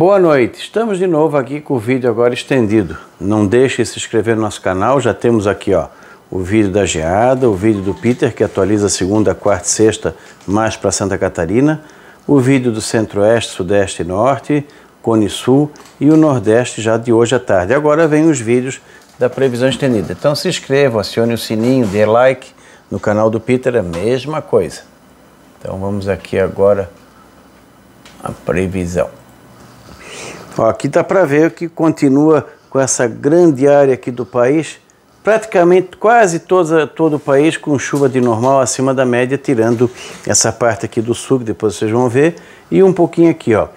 Boa noite, estamos de novo aqui com o vídeo agora estendido. Não deixe de se inscrever no nosso canal, já temos aqui ó, o vídeo da geada, o vídeo do Peter que atualiza segunda, quarta e sexta mais para Santa Catarina, o vídeo do Centro-Oeste, Sudeste e Norte, Cone Sul e o Nordeste já de hoje à tarde. Agora vem os vídeos da previsão estendida. Então se inscreva, acione o sininho, dê like. No canal do Peter é a mesma coisa. Então vamos aqui agora a previsão. Aqui dá para ver que continua com essa grande área aqui do país, praticamente quase toda, todo o país com chuva de normal acima da média, tirando essa parte aqui do sul, que depois vocês vão ver, e um pouquinho aqui, ó.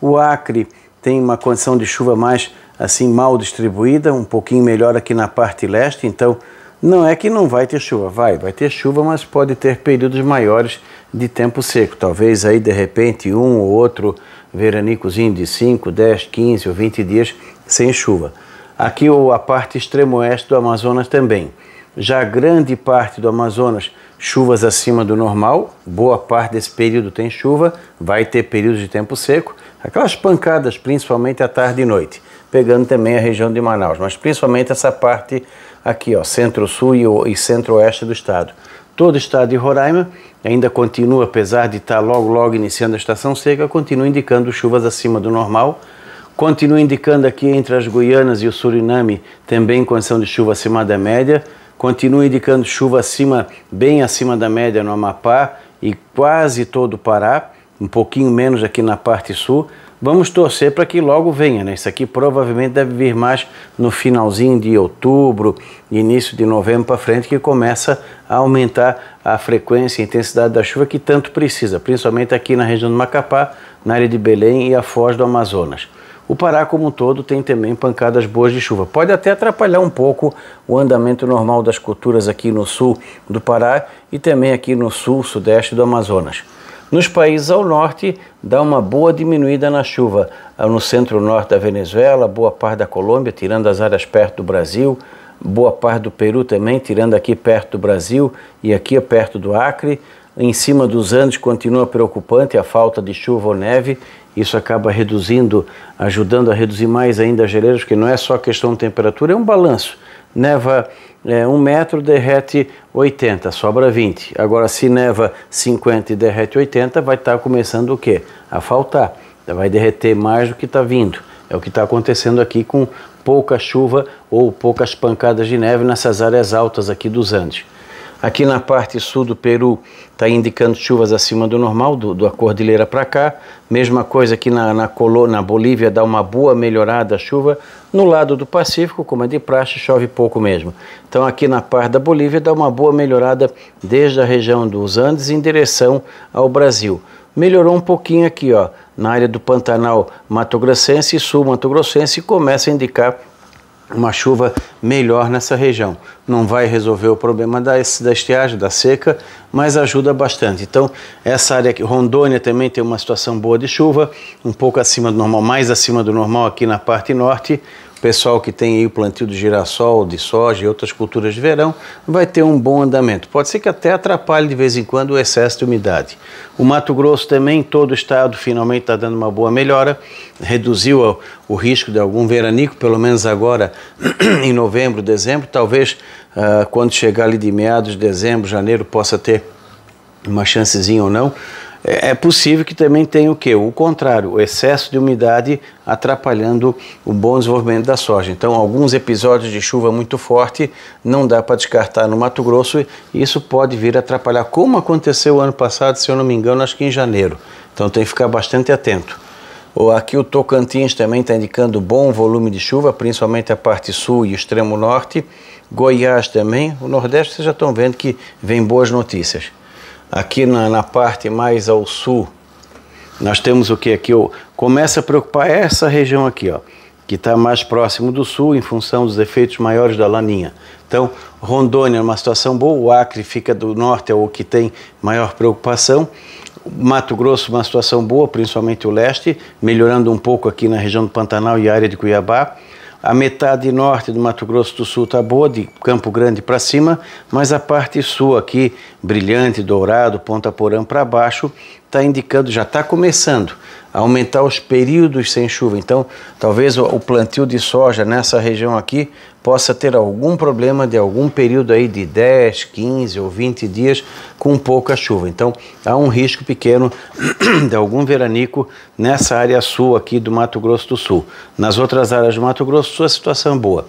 O Acre tem uma condição de chuva mais assim mal distribuída, um pouquinho melhor aqui na parte leste, então não é que não vai ter chuva, vai, vai ter chuva, mas pode ter períodos maiores de tempo seco. Talvez aí de repente um ou outro veranicozinho de 5, 10, 15 ou 20 dias sem chuva. Aqui ou a parte extremo-oeste do Amazonas também. Já grande parte do Amazonas, chuvas acima do normal, boa parte desse período tem chuva, vai ter períodos de tempo seco, aquelas pancadas principalmente à tarde e noite, pegando também a região de Manaus, mas principalmente essa parte aqui, ó, centro-sul e centro-oeste do estado todo o estado de Roraima ainda continua, apesar de estar logo, logo iniciando a estação seca, continua indicando chuvas acima do normal, continua indicando aqui entre as Guianas e o Suriname também condição de chuva acima da média, continua indicando chuva acima, bem acima da média no Amapá e quase todo o Pará, um pouquinho menos aqui na parte sul, Vamos torcer para que logo venha, né? Isso aqui provavelmente deve vir mais no finalzinho de outubro, início de novembro para frente, que começa a aumentar a frequência e intensidade da chuva que tanto precisa, principalmente aqui na região do Macapá, na área de Belém e a Foz do Amazonas. O Pará como um todo tem também pancadas boas de chuva. Pode até atrapalhar um pouco o andamento normal das culturas aqui no sul do Pará e também aqui no sul, sudeste do Amazonas. Nos países ao norte, dá uma boa diminuída na chuva. No centro-norte da Venezuela, boa parte da Colômbia, tirando as áreas perto do Brasil, boa parte do Peru também, tirando aqui perto do Brasil e aqui perto do Acre. Em cima dos Andes continua preocupante a falta de chuva ou neve. Isso acaba reduzindo, ajudando a reduzir mais ainda as geleiras, porque não é só questão de temperatura, é um balanço neva é, 1 um metro, derrete 80, sobra 20. Agora, se neva 50 e derrete 80, vai estar tá começando o quê? A faltar. Vai derreter mais do que está vindo. É o que está acontecendo aqui com pouca chuva ou poucas pancadas de neve nessas áreas altas aqui dos Andes. Aqui na parte sul do Peru está indicando chuvas acima do normal, do, da cordilheira para cá. Mesma coisa aqui na, na, na Bolívia, dá uma boa melhorada a chuva. No lado do Pacífico, como é de praxe, chove pouco mesmo. Então aqui na parte da Bolívia dá uma boa melhorada desde a região dos Andes em direção ao Brasil. Melhorou um pouquinho aqui, ó, na área do Pantanal Mato Grossense e Sul Mato Grossense, e começa a indicar uma chuva melhor nessa região. Não vai resolver o problema da, da estiagem, da seca, mas ajuda bastante. Então, essa área aqui, Rondônia também tem uma situação boa de chuva, um pouco acima do normal, mais acima do normal aqui na parte norte, pessoal que tem aí o plantio de girassol, de soja e outras culturas de verão, vai ter um bom andamento. Pode ser que até atrapalhe de vez em quando o excesso de umidade. O Mato Grosso também, todo o estado, finalmente está dando uma boa melhora, reduziu o risco de algum veranico, pelo menos agora em novembro, dezembro. Talvez uh, quando chegar ali de meados de dezembro, janeiro, possa ter uma chancezinha ou não. É, é possível que também tenha o que? O contrário, o excesso de umidade atrapalhando o bom desenvolvimento da soja. Então, alguns episódios de chuva muito forte não dá para descartar no Mato Grosso e isso pode vir a atrapalhar, como aconteceu ano passado, se eu não me engano, acho que em janeiro. Então, tem que ficar bastante atento. Aqui o Tocantins também está indicando bom volume de chuva, principalmente a parte sul e extremo norte. Goiás também, o Nordeste vocês já estão vendo que vem boas notícias aqui na, na, parte mais ao sul, nós temos o que aqui? começa a preocupar essa região aqui, ó, que está mais próximo do sul em função dos efeitos maiores da laninha. Então, Rondônia é uma situação boa, o Acre fica do norte, é o que tem maior preocupação. Mato Grosso, uma situação boa, principalmente o leste, melhorando um pouco aqui na região do Pantanal e área de Cuiabá. A metade norte do Mato Grosso do Sul está boa, de Campo Grande para cima, mas a parte sul aqui, brilhante, dourado, ponta porã para baixo, está indicando, já está começando a aumentar os períodos sem chuva. Então, talvez o plantio de soja nessa região aqui possa ter algum problema de algum período aí de 10, 15 ou 20 dias com pouca chuva. Então, há um risco pequeno de algum veranico nessa área sul aqui do Mato Grosso do Sul. Nas outras áreas do Mato Grosso do Sul, a situação é boa.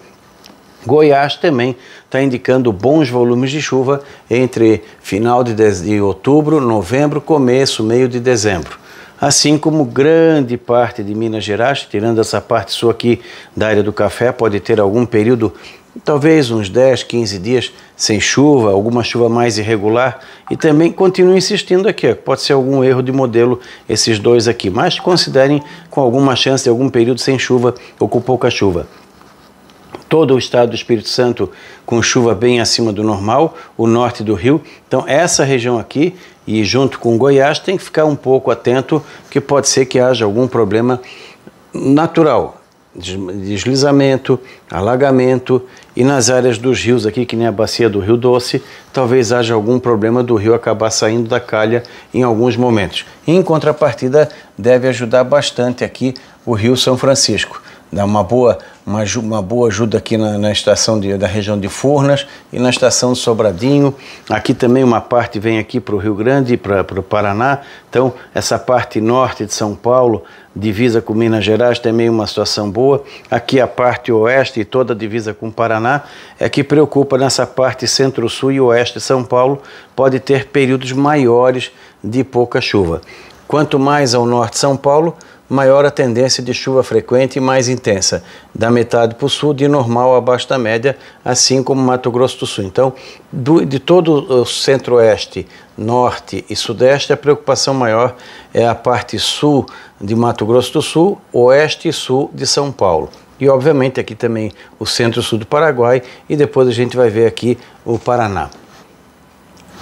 Goiás também está indicando bons volumes de chuva entre final de, de outubro, novembro, começo, meio de dezembro assim como grande parte de Minas Gerais, tirando essa parte sua aqui da área do café, pode ter algum período, talvez uns 10, 15 dias sem chuva, alguma chuva mais irregular, e também continuo insistindo aqui, pode ser algum erro de modelo esses dois aqui, mas considerem com alguma chance de algum período sem chuva ou com pouca chuva todo o estado do Espírito Santo com chuva bem acima do normal, o norte do Rio. Então, essa região aqui, e junto com Goiás, tem que ficar um pouco atento, que pode ser que haja algum problema natural, deslizamento, alagamento e nas áreas dos rios aqui, que nem a bacia do Rio Doce, talvez haja algum problema do rio acabar saindo da calha em alguns momentos. Em contrapartida, deve ajudar bastante aqui o Rio São Francisco dá uma boa, uma, uma boa ajuda aqui na, na estação de, da região de Furnas e na estação de Sobradinho. Aqui também uma parte vem aqui para o Rio Grande, para o Paraná. Então, essa parte norte de São Paulo, divisa com Minas Gerais, também uma situação boa. Aqui a parte oeste e toda a divisa com Paraná é que preocupa nessa parte centro-sul e oeste de São Paulo, pode ter períodos maiores de pouca chuva. Quanto mais ao norte de São Paulo, maior a tendência de chuva frequente e mais intensa, da metade para o sul, de normal abaixo da média, assim como Mato Grosso do Sul. Então, do, de todo o centro-oeste, norte e sudeste, a preocupação maior é a parte sul de Mato Grosso do Sul, oeste e sul de São Paulo. E, obviamente, aqui também o centro-sul do Paraguai, e depois a gente vai ver aqui o Paraná.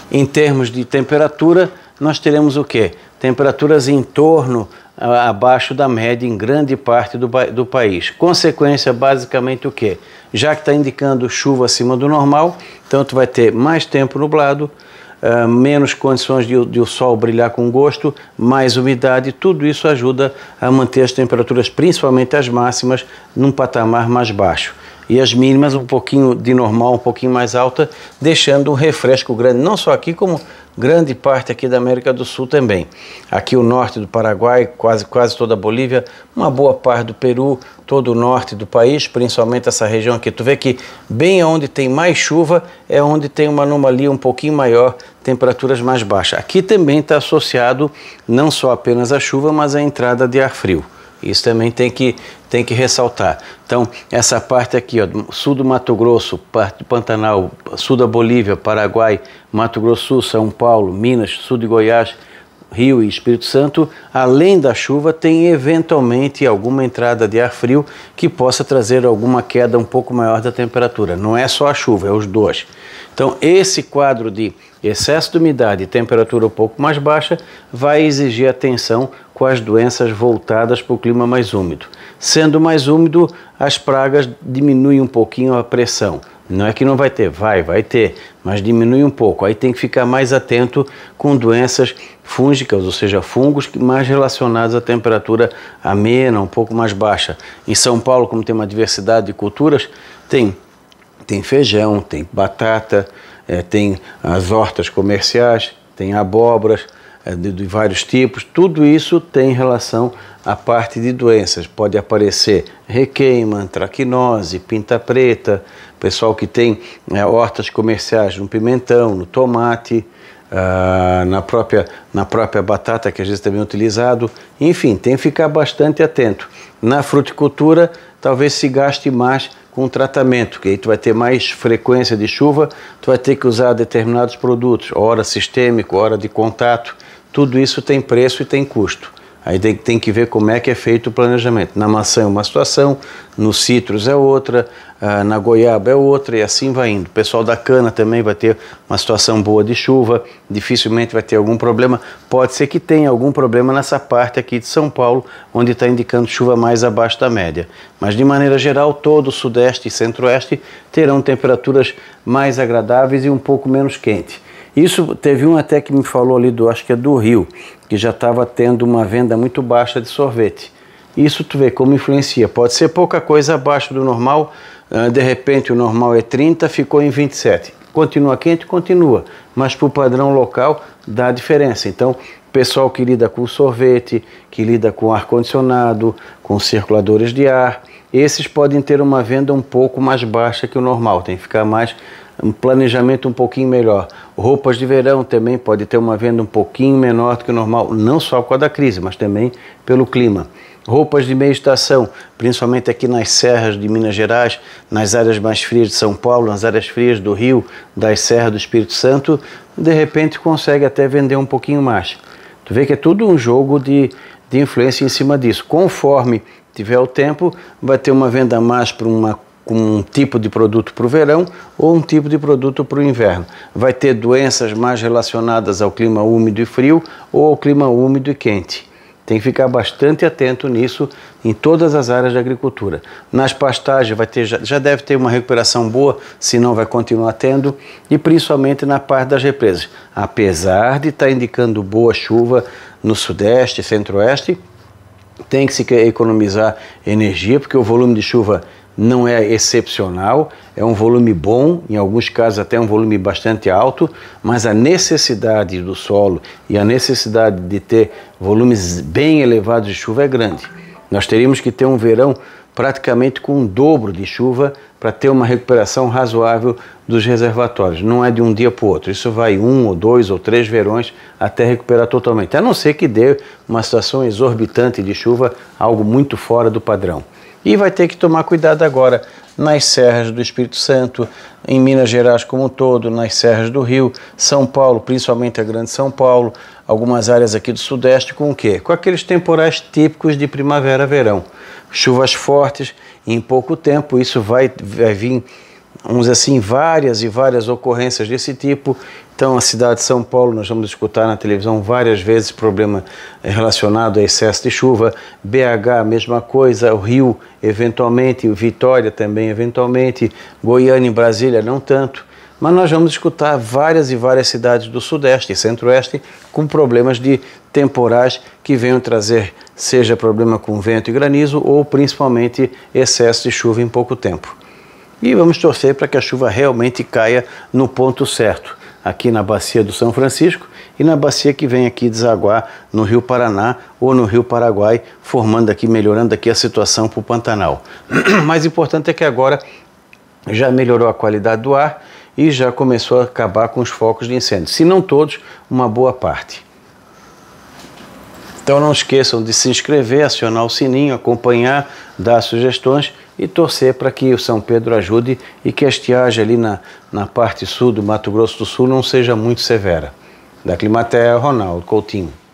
Em termos de temperatura, nós teremos o quê? Temperaturas em torno abaixo da média em grande parte do, do país. Consequência, basicamente o quê? Já que está indicando chuva acima do normal, então tu vai ter mais tempo nublado, uh, menos condições de, de, o sol brilhar com gosto, mais umidade, tudo isso ajuda a manter as temperaturas, principalmente as máximas, num patamar mais baixo. E as mínimas um pouquinho de normal, um pouquinho mais alta, deixando um refresco grande, não só aqui como grande parte aqui da América do Sul também. Aqui o norte do Paraguai, quase, quase toda a Bolívia, uma boa parte do Peru, todo o norte do país, principalmente essa região aqui. Tu vê que bem onde tem mais chuva é onde tem uma anomalia um pouquinho maior, temperaturas mais baixas. Aqui também está associado não só apenas a chuva, mas a entrada de ar frio. Isso também tem que tem que ressaltar. Então, essa parte aqui, ó, sul do Mato Grosso, parte do Pantanal, sul da Bolívia, Paraguai, Mato Grosso, São Paulo, Minas, sul de Goiás, Rio e Espírito Santo, além da chuva, tem eventualmente alguma entrada de ar frio que possa trazer alguma queda um pouco maior da temperatura. Não é só a chuva, é os dois. Então, esse quadro de excesso de umidade e temperatura um pouco mais baixa vai exigir atenção com as doenças voltadas para o clima mais úmido. Sendo mais úmido, as pragas diminuem um pouquinho a pressão. Não é que não vai ter, vai, vai ter, mas diminui um pouco. Aí tem que ficar mais atento com doenças fúngicas, ou seja, fungos mais relacionados à temperatura amena, um pouco mais baixa. Em São Paulo, como tem uma diversidade de culturas, tem, tem feijão, tem batata, é, tem as hortas comerciais, tem abobras, é, de, de vários tipos, tudo isso tem relação à parte de doenças. Pode aparecer requeima, traquinose, pinta preta, pessoal que tem é, hortas comerciais no pimentão, no tomate, ah, na, própria, na própria batata, que às vezes também é utilizado. Enfim, tem que ficar bastante atento. Na fruticultura, talvez se gaste mais com tratamento, que aí tu vai ter mais frequência de chuva, tu vai ter que usar determinados produtos, hora sistêmico, hora de contato tudo isso tem preço e tem custo. Aí tem, tem, que ver como é que é feito o planejamento. Na maçã é uma situação, no citros é outra, ah, na goiaba é outra e assim vai indo. O pessoal da cana também vai ter uma situação boa de chuva, dificilmente vai ter algum problema. Pode ser que tenha algum problema nessa parte aqui de São Paulo, onde está indicando chuva mais abaixo da média. Mas de maneira geral, todo o sudeste e centro-oeste terão temperaturas mais agradáveis e um pouco menos quente. Isso teve um até que me falou ali do, acho que é do Rio, que já estava tendo uma venda muito baixa de sorvete. Isso tu vê como influencia. Pode ser pouca coisa abaixo do normal, ah, de repente o normal é 30, ficou em 27. Continua quente, continua, mas para o padrão local dá diferença. Então, pessoal que lida com sorvete, que lida com ar-condicionado, com circuladores de ar, esses podem ter uma venda um pouco mais baixa que o normal, tem que ficar mais um planejamento um pouquinho melhor. Roupas de verão também pode ter uma venda um pouquinho menor do que o normal, não só por causa da crise, mas também pelo clima. Roupas de meia estação, principalmente aqui nas serras de Minas Gerais, nas áreas mais frias de São Paulo, nas áreas frias do Rio, das serras do Espírito Santo, de repente consegue até vender um pouquinho mais. Tu vê que é tudo um jogo de, de influência em cima disso. Conforme tiver o tempo, vai ter uma venda mais para uma com um tipo de produto para o verão ou um tipo de produto para o inverno. Vai ter doenças mais relacionadas ao clima úmido e frio ou ao clima úmido e quente. Tem que ficar bastante atento nisso em todas as áreas da agricultura. Nas pastagens vai ter, já deve ter uma recuperação boa, se não vai continuar tendo, e principalmente na parte das represas. Apesar de estar tá indicando boa chuva no sudeste, centro-oeste, tem que se economizar energia, porque o volume de chuva não é excepcional, é um volume bom, em alguns casos até um volume bastante alto, mas a necessidade do solo e a necessidade de ter volumes bem elevados de chuva é grande. Nós teríamos que ter um verão praticamente com o um dobro de chuva para ter uma recuperação razoável dos reservatórios. Não é de um dia para o outro, isso vai um ou dois ou três verões até recuperar totalmente, a não ser que dê uma situação exorbitante de chuva, algo muito fora do padrão e vai ter que tomar cuidado agora nas serras do Espírito Santo, em Minas Gerais como um todo, nas serras do Rio, São Paulo, principalmente a Grande São Paulo, algumas áreas aqui do Sudeste, com o quê? Com aqueles temporais típicos de primavera-verão. Chuvas fortes em pouco tempo, isso vai, vai vir vamos assim, várias e várias ocorrências desse tipo. Então, a cidade de São Paulo, nós vamos escutar na televisão várias vezes problema eh, relacionado a excesso de chuva. BH, mesma coisa. O Rio, eventualmente. Vitória, também, eventualmente. Goiânia e Brasília, não tanto. Mas nós vamos escutar várias e várias cidades do Sudeste e Centro-Oeste com problemas de temporais que venham trazer, seja problema com vento e granizo ou principalmente excesso de chuva em pouco tempo. E vamos torcer para que a chuva realmente caia no ponto certo, aqui na bacia do São Francisco e na bacia que vem aqui desaguar no Rio Paraná ou no Rio Paraguai, formando aqui, melhorando aqui a situação para o Pantanal. Mais importante é que agora já melhorou a qualidade do ar e já começou a acabar com os focos de incêndio. Se não todos, uma boa parte. Então não esqueçam de se inscrever, acionar o sininho, acompanhar, dar sugestões e torcer para que o São Pedro ajude e que a estiagem ali na, na parte sul do Mato Grosso do Sul não seja muito severa. Da Climatéia, Ronaldo Coutinho.